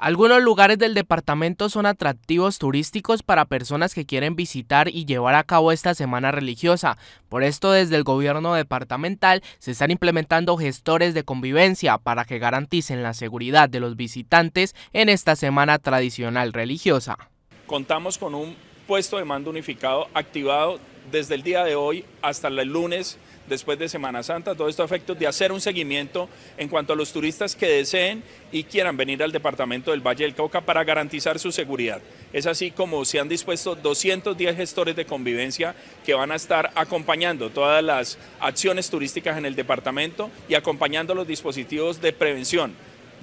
Algunos lugares del departamento son atractivos turísticos para personas que quieren visitar y llevar a cabo esta semana religiosa. Por esto desde el gobierno departamental se están implementando gestores de convivencia para que garanticen la seguridad de los visitantes en esta semana tradicional religiosa. Contamos con un puesto de mando unificado activado desde el día de hoy hasta el lunes, después de Semana Santa, todo esto a de hacer un seguimiento en cuanto a los turistas que deseen y quieran venir al departamento del Valle del Cauca para garantizar su seguridad. Es así como se han dispuesto 210 gestores de convivencia que van a estar acompañando todas las acciones turísticas en el departamento y acompañando los dispositivos de prevención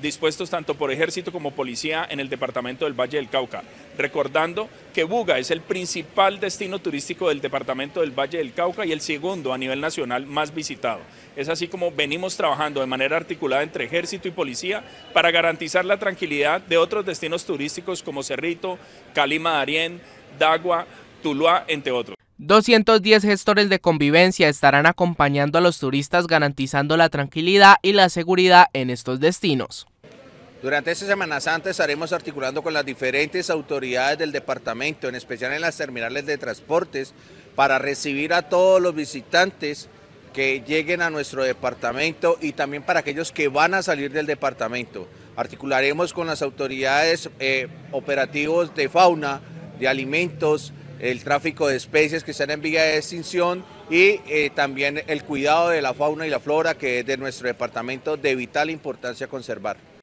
dispuestos tanto por ejército como policía en el departamento del Valle del Cauca. Recordando que Buga es el principal destino turístico del departamento del Valle del Cauca y el segundo a nivel nacional más visitado. Es así como venimos trabajando de manera articulada entre ejército y policía para garantizar la tranquilidad de otros destinos turísticos como Cerrito, Calima Darién, Dagua, Tuluá, entre otros. 210 gestores de convivencia estarán acompañando a los turistas garantizando la tranquilidad y la seguridad en estos destinos. Durante esta Semana Santa estaremos articulando con las diferentes autoridades del departamento, en especial en las terminales de transportes, para recibir a todos los visitantes que lleguen a nuestro departamento y también para aquellos que van a salir del departamento. Articularemos con las autoridades operativas eh, operativos de fauna, de alimentos, el tráfico de especies que están en vía de extinción y eh, también el cuidado de la fauna y la flora que es de nuestro departamento de vital importancia conservar.